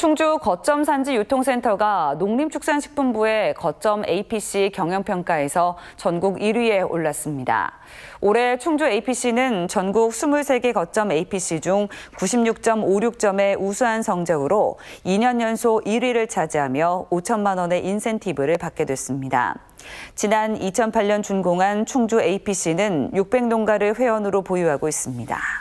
충주 거점산지 유통센터가 농림축산식품부의 거점 APC 경영평가에서 전국 1위에 올랐습니다. 올해 충주 APC는 전국 23개 거점 APC 중 96.56점의 우수한 성적으로 2년 연속 1위를 차지하며 5천만 원의 인센티브를 받게 됐습니다. 지난 2008년 준공한 충주 APC는 600농가를 회원으로 보유하고 있습니다.